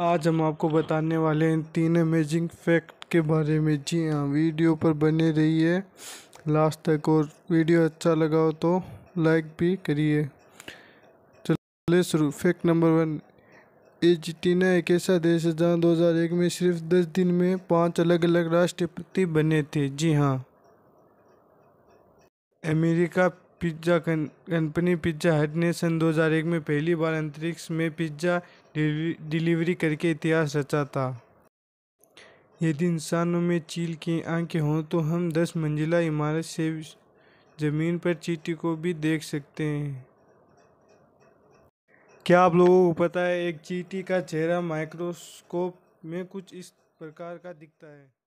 आज हम आपको बताने वाले हैं तीन अमेजिंग फैक्ट के बारे में जी हाँ वीडियो पर बने रहिए लास्ट तक और वीडियो अच्छा लगा हो तो लाइक भी करिए चलिए शुरू फैक्ट नंबर वन एजिटीना एक ऐसा देश है जहाँ 2001 में सिर्फ दस दिन में पांच अलग अलग राष्ट्रपति बने थे जी हाँ अमेरिका पिज्जा कंपनी पिज्जा हट ने सन 2001 में पहली बार अंतरिक्ष में पिज्जा डिलीवरी करके इतिहास रचा था यदि इंसानों में चील की आंखें हों तो हम दस मंजिला इमारत से ज़मीन पर चीटी को भी देख सकते हैं क्या आप लोगों को पता है एक चीटी का चेहरा माइक्रोस्कोप में कुछ इस प्रकार का दिखता है